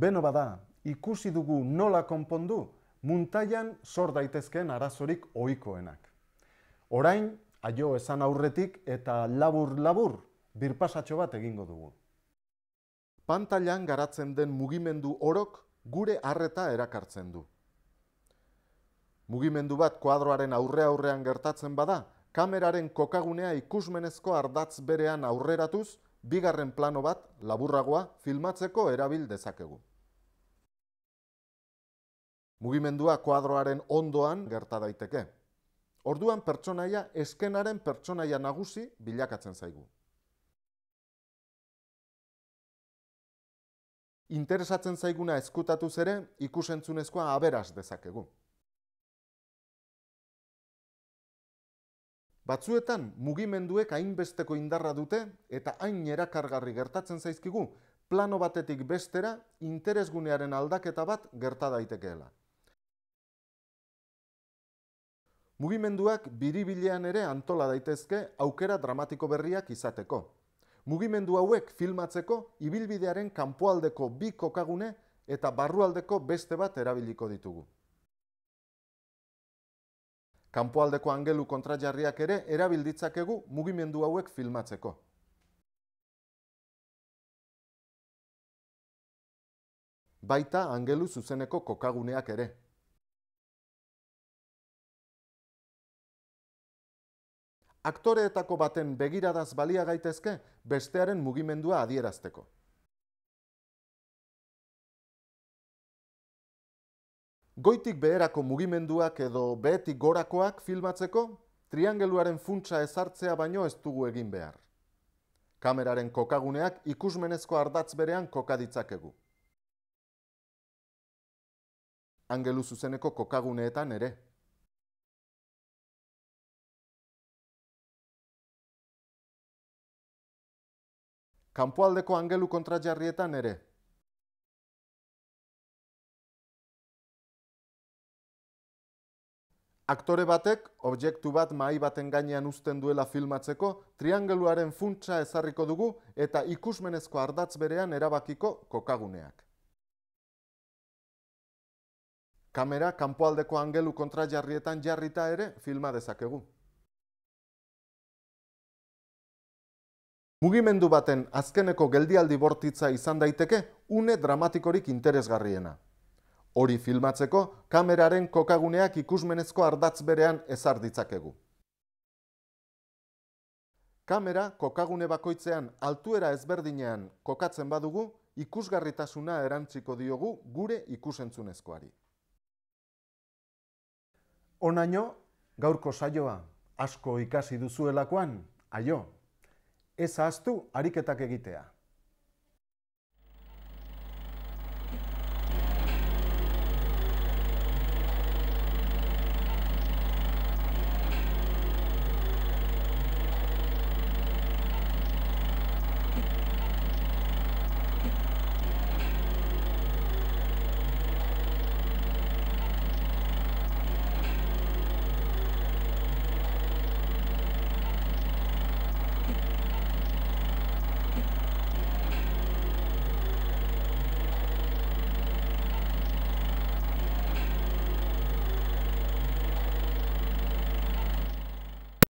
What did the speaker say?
Beno bada, ikusi dugu nola konpondu muntailan sor daitezkeen arazorik ohikoenak. Orain, aio esan aurretik eta labur-labur birpasatxo bat egingo dugu. Pantailan garatzen den mugimendu orok gure harreta erakartzen du. Mugimendu bat kuadroaren aurre aurrean gertatzen bada, kameraren kokagunea ikusmenezko ardatz berean aurreratuz, bigarren plano bat laburragoa filmatzeko erabil dezakegu. Mugimendua koadroaren ondoan gerta daiteke. Orduan pertsonaia eskenaren pertsonaia nagusi bilakatzen zaigu. Interesatzen zaiguna eskutatuz ere ikusentzunezkoa aberaz dezakegu. Batzuetan mugimenduek hainbesteko indarra dute eta hain erakargarri gertatzen zaizkigu plano batetik bestera interesgunearen aldaketa bat gerta daitekeela. Mugimenduak biribilean ere antola daitezke aukera dramatiko berriak izateko. Mugimendu hauek filmatzeko ibilbidearen kanpoaldeko bi kokagune eta barrualdeko beste bat erabiliko ditugu. Kanpoaldeko angelu kontrajarriak ere erabilditzakegu mugimendu hauek filmatzeko. Baita angelu zuzeneko kokaguneak ere. aktoreetako baten begiradaz baliagaitezke bestearen mugimendua adierazteko. Goitik beherako mugimenduak edo behetik gorakoak filmatzeko, triangeluaren funtsa ezartzea baino ez dugu egin behar. Kameraren kokaguneak ikusmenezko ardatz berean kokaditzakegu. Angelu zuzeneko kokaguneetan ere. kanpoaldeko angelu kontrajarrietan ere. Aktore batek, objektu bat mahi baten gainean uzten duela filmatzeko, triangeluaren funtsa ezarriko dugu eta ikusmenezko ardatz berean erabakiko kokaguneak. Kamera kanpoaldeko angelu kontrajarrietan jarrita ere filma dezakegu. Mugimendu baten azkeneko geldialdi bortitza izan daiteke une dramatikorik interesgarriena. Hori filmatzeko kameraren kokaguneak ikusmenezko ardatz berean ezar ditzakegu. Kamera kokagune bakoitzean altuera ezberdinean kokatzen badugu ikusgarritasuna erantziko diogu gure ikusentzunezkoari. Onaino, gaurko saioa asko ikasi duzuelakoan, aio ez ariketak egitea.